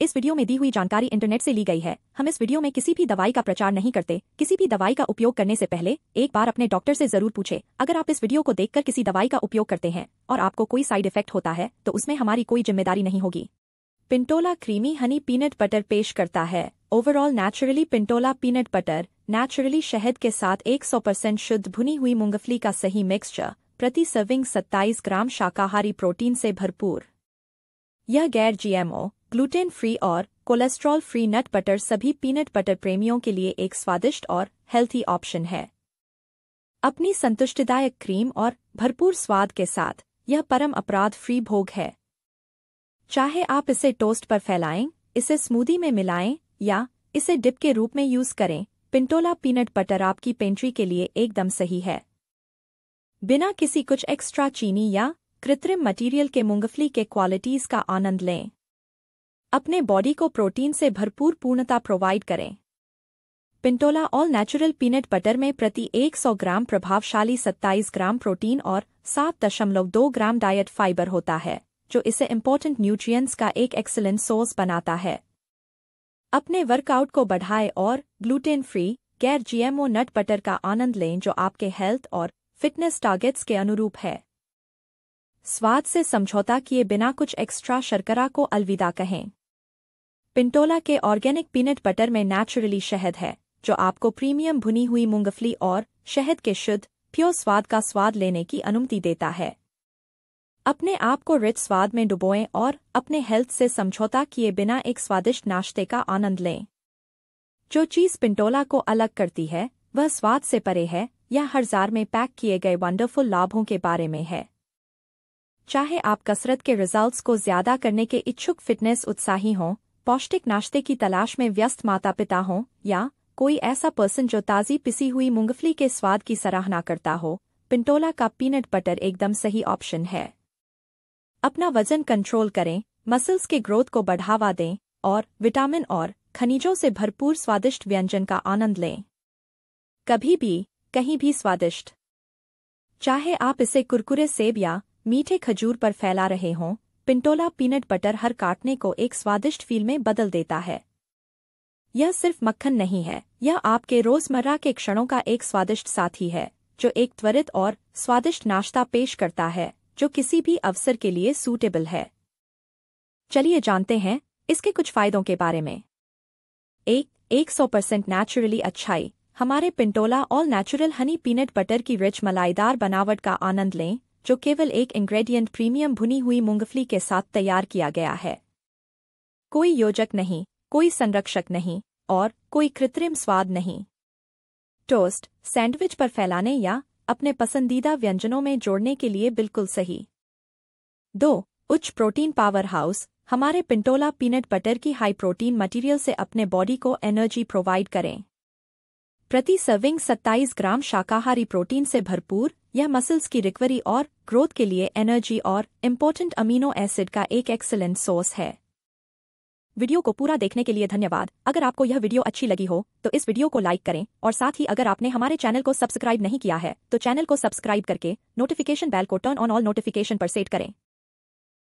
इस वीडियो में दी हुई जानकारी इंटरनेट से ली गई है हम इस वीडियो में किसी भी दवाई का प्रचार नहीं करते किसी भी दवाई का उपयोग करने से पहले एक बार अपने डॉक्टर से जरूर पूछे अगर आप इस वीडियो को देखकर किसी दवाई का उपयोग करते हैं और आपको कोई साइड इफेक्ट होता है तो उसमें हमारी कोई जिम्मेदारी नहीं होगी Pintola creamy honey peanut butter पेश करता है overall naturally Pintola peanut butter naturally शहद के साथ एक परसेंट शुद्ध भुनी हुई मूंगफली का सही मिक्सचर प्रति सर्विंग सत्ताईस ग्राम शाकाहारी प्रोटीन से भरपूर यह गैर जीएमओ ग्लूटेन फ्री और कोलेस्ट्रॉल फ्री नट बटर सभी पीनट बटर प्रेमियों के लिए एक स्वादिष्ट और हेल्थी ऑप्शन है अपनी संतुष्टिदायक क्रीम और भरपूर स्वाद के साथ यह परम अपराध फ्री भोग है चाहे आप इसे टोस्ट पर फैलाएं इसे स्मूदी में मिलाएं या इसे डिप के रूप में यूज करें पिंटोला पीनट बटर आपकी पेंट्री के लिए एकदम सही है बिना किसी कुछ एक्स्ट्रा चीनी या कृत्रिम मटेरियल के मूंगफली के क्वालिटीज का आनंद लें अपने बॉडी को प्रोटीन से भरपूर पूर्णता प्रोवाइड करें Pintola all natural peanut butter में प्रति 100 ग्राम प्रभावशाली 27 ग्राम प्रोटीन और 7.2 ग्राम डाइट फाइबर होता है जो इसे इम्पोर्टेंट न्यूट्रिएंट्स का एक एक्सेलेंट सोर्स बनाता है अपने वर्कआउट को बढ़ाएं और ग्लूटेन फ्री गैर जीएमओ नट बटर का आनंद लें जो आपके हेल्थ और फिटनेस टारगेट्स के अनुरूप है स्वाद से समझौता किए बिना कुछ एक्स्ट्रा शर्करा को अलविदा कहें पिंटोला के ऑर्गेनिक पीनट बटर में नेचुरली शहद है जो आपको प्रीमियम भुनी हुई मूंगफली और शहद के शुद्ध प्योर स्वाद का स्वाद लेने की अनुमति देता है अपने आप को रिच स्वाद में डुबोएं और अपने हेल्थ से समझौता किए बिना एक स्वादिष्ट नाश्ते का आनंद लें जो चीज़ पिंटोला को अलग करती है वह स्वाद से परे है या हर जार में पैक किए गए वंडरफुल लाभों के बारे में है चाहे आप कसरत के रिजल्ट्स को ज्यादा करने के इच्छुक फिटनेस उत्साही हों पौष्टिक नाश्ते की तलाश में व्यस्त माता पिता हों या कोई ऐसा पर्सन जो ताज़ी पिसी हुई मूंगफली के स्वाद की सराहना करता हो पिंटोला का पीनट बटर एकदम सही ऑप्शन है अपना वजन कंट्रोल करें मसल्स के ग्रोथ को बढ़ावा दें और विटामिन और खनिजों से भरपूर स्वादिष्ट व्यंजन का आनंद लें कभी भी कहीं भी स्वादिष्ट चाहे आप इसे कुरकुरे सेब या मीठे खजूर पर फैला रहे हों पिंटोला पीनट बटर हर काटने को एक स्वादिष्ट फील में बदल देता है यह सिर्फ मक्खन नहीं है यह आपके रोजमर्रा के क्षणों का एक स्वादिष्ट साथी है जो एक त्वरित और स्वादिष्ट नाश्ता पेश करता है जो किसी भी अवसर के लिए सूटेबल है चलिए जानते हैं इसके कुछ फायदों के बारे में एक एक सौ परसेंट नेचुरली अच्छाई हमारे Pintola all natural honey peanut butter की रिच मलाईदार बनावट का आनंद लें जो केवल एक इंग्रेडिएंट प्रीमियम भुनी हुई मूंगफली के साथ तैयार किया गया है कोई योजक नहीं कोई संरक्षक नहीं और कोई कृत्रिम स्वाद नहीं टोस्ट सैंडविच पर फैलाने या अपने पसंदीदा व्यंजनों में जोड़ने के लिए बिल्कुल सही दो उच्च प्रोटीन पावर हाउस हमारे पिंटोला पीनट बटर की हाई प्रोटीन मटेरियल से अपने बॉडी को एनर्जी प्रोवाइड करें प्रति सर्विंग 27 ग्राम शाकाहारी प्रोटीन से भरपूर यह मसल्स की रिकवरी और ग्रोथ के लिए एनर्जी और इम्पोर्टेंट अमीनो एसिड का एक एक्सेलेंट सोर्स है वीडियो को पूरा देखने के लिए धन्यवाद अगर आपको यह वीडियो अच्छी लगी हो तो इस वीडियो को लाइक करें और साथ ही अगर आपने हमारे चैनल को सब्सक्राइब नहीं किया है तो चैनल को सब्सक्राइब करके नोटिफिकेशन बैल को टर्न ऑन ऑल नोटिफिकेशन पर सेट करें